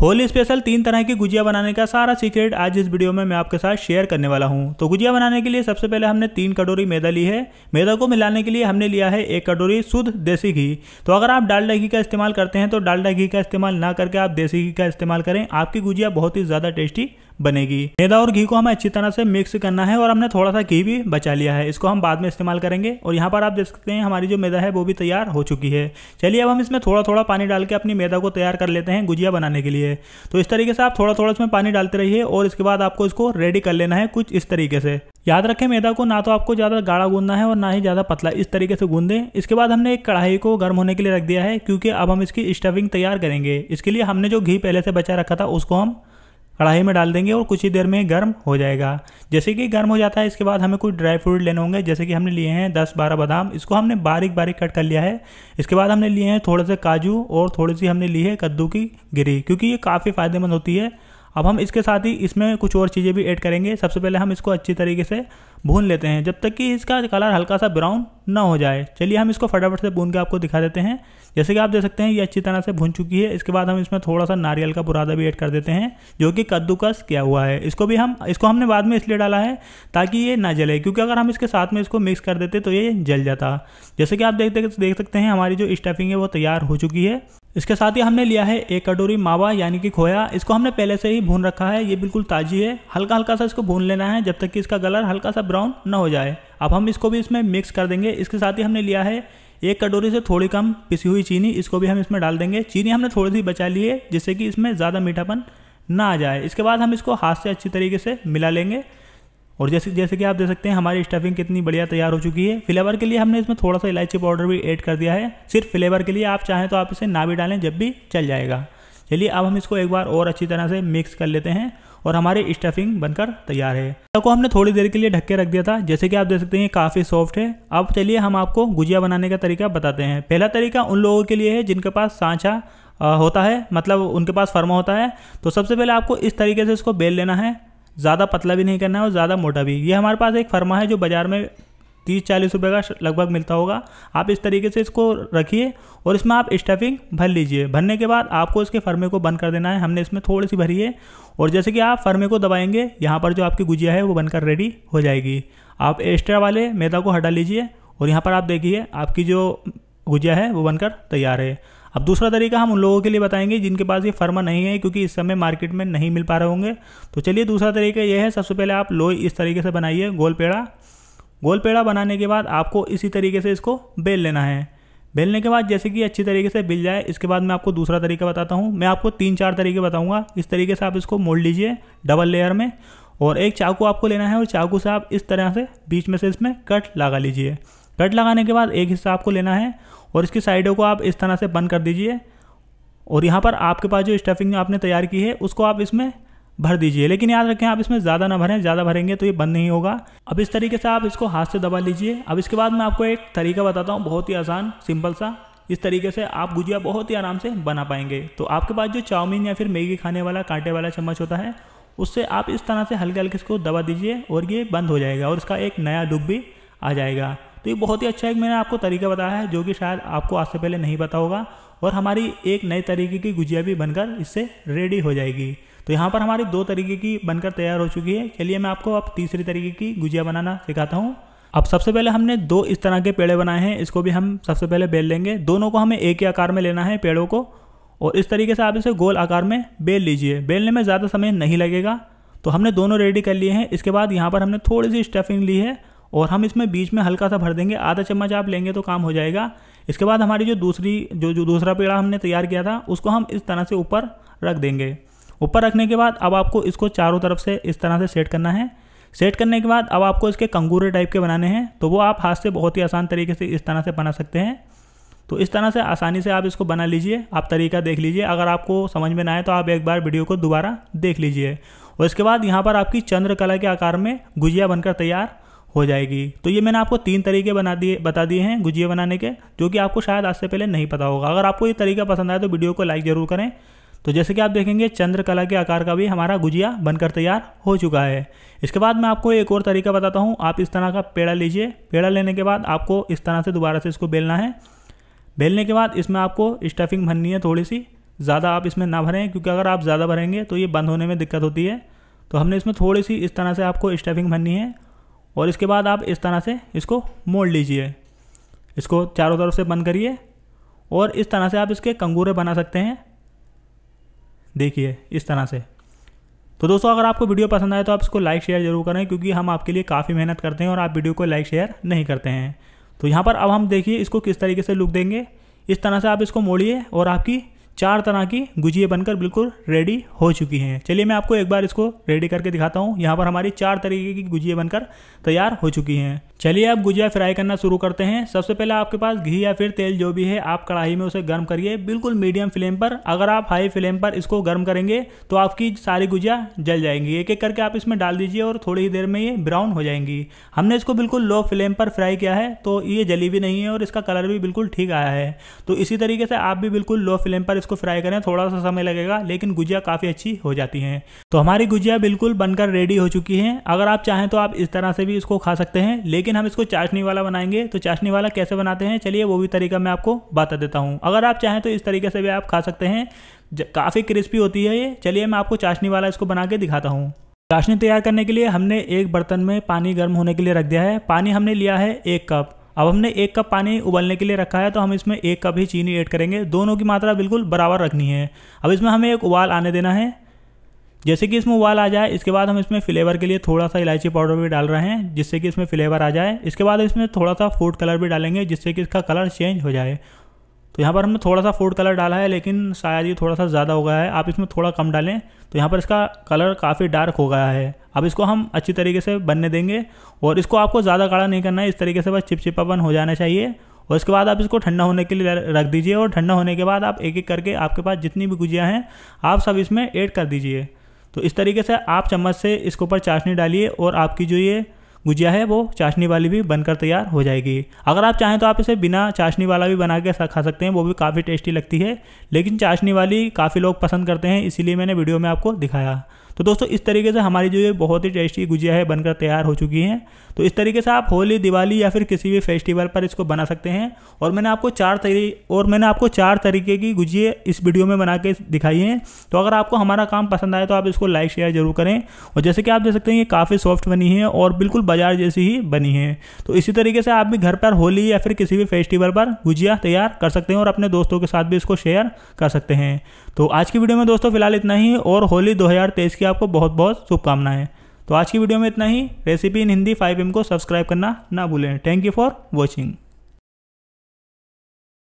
Holi special तीन तरह की गुजिया बनाने का सारा सीक्रेट आज इस वीडियो में मैं आपके साथ शेयर करने वाला हूं तो गुजिया बनाने के लिए सबसे पहले हमने तीन कटोरी मैदा ली है मैदा को मिलाने के लिए हमने लिया है एक कटोरी शुद्ध देसी घी तो अगर आप डालडा घी का इस्तेमाल करते हैं तो डालडा घी का इस्तेमाल ना करके आप देसी घी का इस्तेमाल करें आपकी गुजिया बहुत ही ज़्यादा टेस्टी बनेगी मैदा और घी को हमें अच्छी तरह से मिक्स करना है और हमने थोड़ा सा घी भी बचा लिया है इसको हम बाद में इस्तेमाल करेंगे और यहाँ पर आप देख सकते हैं हमारी जो मैदा है वो भी तैयार हो चुकी है चलिए अब हम इसमें थोड़ा थोड़ा पानी डाल के अपनी मैदा को तैयार कर लेते हैं गुजिया बनाने के लिए तो इस तरीके से आप थोड़ा थोड़ा इसमें पानी डालते रहिए और इसके बाद आपको इसको रेडी कर लेना है कुछ इस तरीके से याद रखें मैदा को ना तो आपको ज़्यादा गाढ़ा गूंदना है और ना ही ज़्यादा पतला इस तरीके से गूंदें इसके बाद हमने एक कढ़ाई को गर्म होने के लिए रख दिया है क्योंकि अब हम इसकी स्टफिंग तैयार करेंगे इसके लिए हमने जो घी पहले से बचा रखा था उसको हम कढ़ाई में डाल देंगे और कुछ ही देर में गर्म हो जाएगा जैसे कि गर्म हो जाता है इसके बाद हमें कुछ ड्राई फ्रूट लेने होंगे जैसे कि हमने लिए हैं दस बारह बादाम इसको हमने बारीक बारीक कट कर लिया है इसके बाद हमने लिए हैं थोड़े से काजू और थोड़ी सी हमने ली है कद्दू की गिरी क्योंकि ये काफ़ी फ़ायदेमंद होती है अब हम इसके साथ ही इसमें कुछ और चीज़ें भी ऐड करेंगे सबसे पहले हम इसको अच्छी तरीके से भून लेते हैं जब तक कि इसका कलर हल्का सा ब्राउन ना हो जाए चलिए हम इसको फटाफट से भून के आपको दिखा देते हैं जैसे कि आप देख सकते हैं ये अच्छी तरह से भून चुकी है इसके बाद हम इसमें थोड़ा सा नारियल का बुरादा भी ऐड कर देते हैं जो कि कद्दूकस किया हुआ है इसको भी हम इसको हमने बाद में इसलिए डाला है ताकि ये ना जले क्योंकि अगर हम इसके साथ में इसको मिक्स कर देते तो ये जल जाता जैसे कि आप देख देख सकते हैं हमारी जो स्टफिंग है वो तैयार हो चुकी है इसके साथ ही हमने लिया है एक कटोरी मावा यानी कि खोया इसको हमने पहले से ही भून रखा है ये बिल्कुल ताजी है हल्का हल्का सा इसको भून लेना है जब तक कि इसका कलर हल्का सा ब्राउन न हो जाए अब हम इसको भी इसमें मिक्स कर देंगे इसके साथ ही हमने लिया है एक कटोरी से थोड़ी कम पिसी हुई चीनी इसको भी हम इसमें डाल देंगे चीनी हमने थोड़ी सी बचा ली है जिससे कि इसमें ज़्यादा मीठापन ना आ जाए इसके बाद हम इसको हाथ से अच्छी तरीके से मिला लेंगे और जैसे जैसे कि आप देख सकते हैं हमारी स्टफिंग कितनी बढ़िया तैयार हो चुकी है फ्लेवर के लिए हमने इसमें थोड़ा सा इलायची पाउडर भी ऐड कर दिया है सिर्फ फ्लेवर के लिए आप चाहें तो आप इसे ना भी डालें जब भी चल जाएगा चलिए अब हम इसको एक बार और अच्छी तरह से मिक्स कर लेते हैं और हमारी स्टफिंग बनकर तैयार है तो को हमने थोड़ी देर के लिए ढक के रख दिया था जैसे कि आप देख सकते हैं काफ़ी सॉफ्ट है अब चलिए हम आपको गुजिया बनाने का तरीका बताते हैं पहला तरीका उन लोगों के लिए है जिनके पास सांचा होता है मतलब उनके पास फर्मा होता है तो सबसे पहले आपको इस तरीके से इसको बेल लेना है ज़्यादा पतला भी नहीं करना है और ज़्यादा मोटा भी ये हमारे पास एक फर्मा है जो बाज़ार में तीस चालीस रुपये का लगभग मिलता होगा आप इस तरीके से इसको रखिए और इसमें आप स्टफिंग भर लीजिए भरने के बाद आपको इसके फर्मे को बंद कर देना है हमने इसमें थोड़ी सी भरी है और जैसे कि आप फर्मे को दबाएंगे यहाँ पर जो आपकी गुजिया है वो बनकर रेडी हो जाएगी आप एक्स्ट्रा वाले मैदा को हटा लीजिए और यहाँ पर आप देखिए आपकी जो गुजिया है वो बनकर तैयार है अब दूसरा तरीका हम उन लोगों के लिए बताएंगे जिनके पास ये फर्मा नहीं है क्योंकि इस समय मार्केट में नहीं मिल पा रहे होंगे तो चलिए दूसरा तरीका ये है सबसे पहले आप लोई इस तरीके से बनाइए गोल पेड़ा गोल पेड़ा बनाने के बाद आपको इसी तरीके से इसको बेल लेना है बेलने के बाद जैसे कि अच्छी तरीके से बिल जाए इसके बाद मैं आपको दूसरा तरीका बताता हूँ मैं आपको तीन चार तरीके बताऊँगा इस तरीके से आप इसको मोड़ लीजिए डबल लेयर में और एक चाकू आपको लेना है और चाकू से आप इस तरह से बीच में से इसमें कट लगा लीजिए कट लगाने के बाद एक हिस्सा आपको लेना है और इसकी साइडों को आप इस तरह से बंद कर दीजिए और यहाँ पर आपके पास जो स्टफिंग आपने तैयार की है उसको आप इसमें भर दीजिए लेकिन याद रखें आप इसमें ज़्यादा ना भरें ज़्यादा भरेंगे तो ये बंद नहीं होगा अब इस तरीके से आप इसको हाथ से दबा लीजिए अब इसके बाद मैं आपको एक तरीका बताता हूँ बहुत ही आसान सिंपल सा इस तरीके से आप गुजिया बहुत ही आराम से बना पाएंगे तो आपके पास जो चाउमीन या फिर मैगी खाने वाला कांटे वाला चम्मच होता है उससे आप इस तरह से हल्के हल्के इसको दबा दीजिए और ये बंद हो जाएगा और इसका एक नया डुब भी आ जाएगा तो ये बहुत ही अच्छा एक मैंने आपको तरीका बताया है जो कि शायद आपको आज से पहले नहीं पता होगा और हमारी एक नए तरीके की गुजिया भी बनकर इससे रेडी हो जाएगी तो यहाँ पर हमारी दो तरीके की बनकर तैयार हो चुकी है चलिए मैं आपको अब तीसरी तरीके की गुजिया बनाना सिखाता हूँ अब सबसे पहले हमने दो इस तरह के पेड़े बनाए हैं इसको भी हम सबसे पहले बेल लेंगे दोनों को हमें एक ही आकार में लेना है पेड़ों को और इस तरीके से आप इसे गोल आकार में बेल लीजिए बेलने में ज़्यादा समय नहीं लगेगा तो हमने दोनों रेडी कर लिए हैं इसके बाद यहाँ पर हमने थोड़ी सी स्टफिंग ली है और हम इसमें बीच में हल्का सा भर देंगे आधा चम्मच आप लेंगे तो काम हो जाएगा इसके बाद हमारी जो दूसरी जो जो दूसरा पेड़ा हमने तैयार किया था उसको हम इस तरह से ऊपर रख देंगे ऊपर रखने के बाद अब आपको इसको चारों तरफ से इस तरह से सेट करना है सेट करने के बाद अब आपको इसके कंगूरे टाइप के बनाने हैं तो वो आप हाथ से बहुत ही आसान तरीके से इस तरह से बना सकते हैं तो इस तरह से आसानी से आप इसको बना लीजिए आप तरीका देख लीजिए अगर आपको समझ में ना आए तो आप एक बार वीडियो को दोबारा देख लीजिए और इसके बाद यहाँ पर आपकी चंद्रकला के आकार में गुजिया बनकर तैयार हो जाएगी तो ये मैंने आपको तीन तरीके बना दिए बता दिए हैं गुजिया बनाने के जो कि आपको शायद आज से पहले नहीं पता होगा अगर आपको ये तरीका पसंद आए तो वीडियो को लाइक ज़रूर करें तो जैसे कि आप देखेंगे चंद्रकला के आकार का भी हमारा गुजिया बनकर तैयार हो चुका है इसके बाद मैं आपको एक और तरीका बताता हूँ आप इस तरह का पेड़ा लीजिए पेड़ा लेने के बाद आपको इस तरह से दोबारा से इसको बेलना है बेलने के बाद इसमें आपको स्टफिंग भरनी है थोड़ी सी ज़्यादा आप इसमें ना भरें क्योंकि अगर आप ज़्यादा भरेंगे तो ये बंद होने में दिक्कत होती है तो हमने इसमें थोड़ी सी इस तरह से आपको स्टफिंग भरनी है और इसके बाद आप इस तरह से इसको मोड़ लीजिए इसको चारों तरफ से बंद करिए और इस तरह से आप इसके कंगूरे बना सकते हैं देखिए इस तरह से तो दोस्तों अगर आपको वीडियो पसंद आए तो आप इसको लाइक शेयर जरूर करें क्योंकि हम आपके लिए काफ़ी मेहनत करते हैं और आप वीडियो को लाइक शेयर नहीं करते हैं तो यहाँ पर अब हम देखिए इसको किस तरीके से लुक देंगे इस तरह से आप इसको मोड़िए और आपकी चार तरह की गुजिए बनकर बिल्कुल रेडी हो चुकी हैं चलिए मैं आपको एक बार इसको रेडी करके दिखाता हूँ यहाँ पर हमारी चार तरीके की गुजिए बनकर तैयार हो चुकी हैं चलिए आप गुजिया फ्राई करना शुरू करते हैं सबसे पहले आपके पास घी या फिर तेल जो भी है आप कढ़ाई में उसे गर्म करिए बिल्कुल मीडियम फ्लेम पर अगर आप हाई फ्लेम पर इसको गर्म करेंगे तो आपकी सारी गुजिया जल जाएंगी एक एक करके आप इसमें डाल दीजिए और थोड़ी ही देर में ये ब्राउन हो जाएंगी हमने इसको बिल्कुल लो फ्लेम पर फ्राई किया है तो ये जली भी नहीं है और इसका कलर भी बिल्कुल ठीक आया है तो इसी तरीके से आप भी बिल्कुल लो फ्लेम पर इसको फ्राई करें थोड़ा सा समय लगेगा लेकिन गुजिया काफ़ी अच्छी हो जाती हैं तो हमारी गुजिया बिल्कुल बनकर रेडी हो चुकी है अगर आप चाहें तो आप इस तरह से भी इसको खा सकते हैं लेकिन हम इसको चाशनी वाला बनाएंगे तो चाशनी वाला कैसे बनाते हैं चलिए वो भी तरीका मैं आपको बता देता हूँ अगर आप चाहें तो इस तरीके से भी आप खा सकते हैं काफ़ी क्रिस्पी होती है ये चलिए मैं आपको चाशनी वाला इसको बना के दिखाता हूँ चाशनी तैयार करने के लिए हमने एक बर्तन में पानी गर्म होने के लिए रख दिया है पानी हमने लिया है एक कप अब हमने एक कप पानी उबलने के लिए रखा है तो हम इसमें एक कप ही चीनी ऐड करेंगे दोनों की मात्रा बिल्कुल बराबर रखनी है अब इसमें हमें एक उबाल आने देना है जैसे कि इसमें उबाल आ जाए इसके बाद हम इसमें फ्लेवर के लिए थोड़ा सा इलायची पाउडर भी डाल रहे हैं जिससे कि इसमें फ्लेवर आ जाए इसके बाद इसमें थोड़ा सा फूड कलर भी डालेंगे जिससे कि इसका कलर चेंज हो जाए तो यहाँ पर हमने थोड़ा सा फूड कलर डाला है लेकिन शायद ये थोड़ा सा ज़्यादा हो गया है आप इसमें थोड़ा कम डालें तो यहाँ पर इसका कलर काफ़ी डार्क हो गया है अब इसको हम अच्छी तरीके से बनने देंगे और इसको आपको ज़्यादा गाढ़ा नहीं करना है इस तरीके से बस चिपचिपापन हो जाना चाहिए और इसके बाद आप इसको ठंडा होने के लिए रख दीजिए और ठंडा होने के बाद आप एक एक करके आपके पास जितनी भी गुजियाँ हैं आप सब इसमें ऐड कर दीजिए तो इस तरीके से आप चम्मच से इसके ऊपर चाशनी डालिए और आपकी जो ये गुजिया है वो चाशनी वाली भी बनकर तैयार हो जाएगी अगर आप चाहें तो आप इसे बिना चाशनी वाला भी बना के खा सकते हैं वो भी काफ़ी टेस्टी लगती है लेकिन चाशनी वाली काफ़ी लोग पसंद करते हैं इसीलिए मैंने वीडियो में आपको दिखाया तो दोस्तों इस तरीके से हमारी जो ये बहुत ही टेस्टी गुजिया है बनकर तैयार हो चुकी हैं तो इस तरीके से आप होली दिवाली या फिर किसी भी फेस्टिवल पर इसको बना सकते हैं और मैंने आपको चार तरी और मैंने आपको चार तरीके की गुजिया इस वीडियो में बना के दिखाई हैं तो अगर आपको हमारा काम पसंद आए तो आप इसको लाइक शेयर जरूर करें और जैसे कि आप देख सकते हैं ये काफ़ी सॉफ्ट बनी है और बिल्कुल बाजार जैसी ही बनी है तो इसी तरीके से आप भी घर पर होली या फिर किसी भी फेस्टिवल पर गुजिया तैयार कर सकते हैं और अपने दोस्तों के साथ भी इसको शेयर कर सकते हैं तो आज की वीडियो में दोस्तों फिलहाल इतना ही और होली दो की की आपको बहुत बहुत शुभकामनाएं तो आज की वीडियो में इतना ही recipe in Hindi five M को सब्सक्राइब करना ना भूलें थैंक यू फॉर वॉचिंग